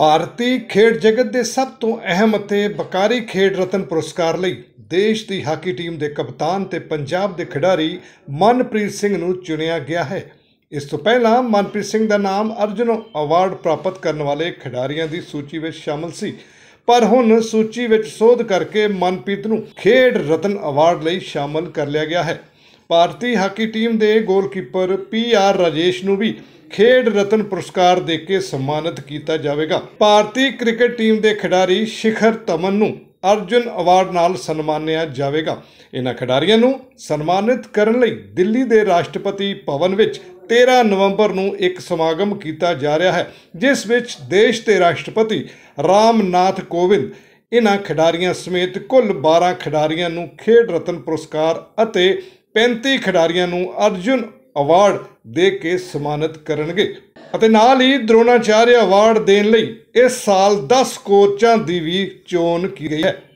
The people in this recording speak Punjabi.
ਭਾਰਤੀ ਖੇਡ ਜਗਤ ਦੇ ਸਭ ਤੋਂ ਅਹਿਮ ਅਤੇ ਬਕਾਰੀ ਖੇਡ ਰਤਨ ਪੁਰਸਕਾਰ ਲਈ ਦੇਸ਼ ਦੀ ਹਾਕੀ ਟੀਮ ਦੇ ਕਪਤਾਨ ਤੇ ਪੰਜਾਬ ਦੇ ਖਿਡਾਰੀ ਮਨਪ੍ਰੀਤ ਸਿੰਘ ਨੂੰ ਚੁਣਿਆ ਗਿਆ ਹੈ ਇਸ ਤੋਂ ਪਹਿਲਾਂ ਮਨਪ੍ਰੀਤ ਸਿੰਘ ਦਾ ਨਾਮ ਅਰਜਨ ਅਵਾਰਡ ਪ੍ਰਾਪਤ ਕਰਨ ਵਾਲੇ ਖਿਡਾਰੀਆਂ ਦੀ ਸੂਚੀ ਵਿੱਚ ਸ਼ਾਮਲ ਸੀ ਪਰ ਹੁਣ ਸੂਚੀ ਵਿੱਚ ਸੋਧ ਕਰਕੇ ਮਨਪ੍ਰੀਤ ਨੂੰ ਖੇਡ ਰਤਨ ਅਵਾਰਡ ਲਈ ਸ਼ਾਮਲ ਕਰ ਲਿਆ ਗਿਆ ਹੈ ਭਾਰਤੀ ਹਾਕੀ ਟੀਮ ਦੇ ਗੋਲਕੀਪਰ ਪੀ ਆਰ ਰਾਜੇਸ਼ ਨੂੰ ਵੀ ਖੇਡ ਰਤਨ ਪੁਰਸਕਾਰ ਦੇ ਕੇ ਸਨਮਾਨਿਤ ਕੀਤਾ ਜਾਵੇਗਾ ਭਾਰਤੀ ਕ੍ਰਿਕਟ ਟੀਮ ਦੇ ਖਿਡਾਰੀ ਸ਼ਿਖਰ ਤਮਨ ਨੂੰ ਅਰਜੁਨ ਅਵਾਰਡ ਨਾਲ ਸਨਮਾਨਿਆ ਜਾਵੇਗਾ ਇਹਨਾਂ ਖਿਡਾਰੀਆਂ ਨੂੰ ਸਨਮਾਨਿਤ ਕਰਨ ਲਈ ਦਿੱਲੀ ਦੇ ਰਾਸ਼ਟਰਪਤੀ ਭਵਨ ਵਿੱਚ 13 ਨਵੰਬਰ ਨੂੰ ਇੱਕ ਸਮਾਗਮ ਕੀਤਾ ਜਾ ਰਿਹਾ ਹੈ ਜਿਸ ਵਿੱਚ ਦੇਸ਼ ਦੇ ਰਾਸ਼ਟਰਪਤੀ ਰਾਮਨਾਥ ਕੋਵਿੰਦ ਇਹਨਾਂ ਖਿਡਾਰੀਆਂ ਸਮੇਤ ਕੁੱਲ 12 ਖਿਡਾਰੀਆਂ ਨੂੰ ਖੇਡ ਰਤਨ ਪੁਰਸਕਾਰ ਅਤੇ 35 ਖਿਡਾਰੀਆਂ ਨੂੰ ਅਰਜੁਨ ਅਵਾਰਡ ਦੇ ਕੇ ਸਨਮਾਨਿਤ ਕਰਨਗੇ ਅਤੇ ਨਾਲ ਹੀ ਦਰੋਣਾਚਾਰਿਆ ਅਵਾਰਡ ਦੇਣ ਲਈ ਇਸ ਸਾਲ 10 ਕੋਚਾਂ ਦੀ ਵੀ ਚੋਣ ਕੀਤੀ ਗਈ ਹੈ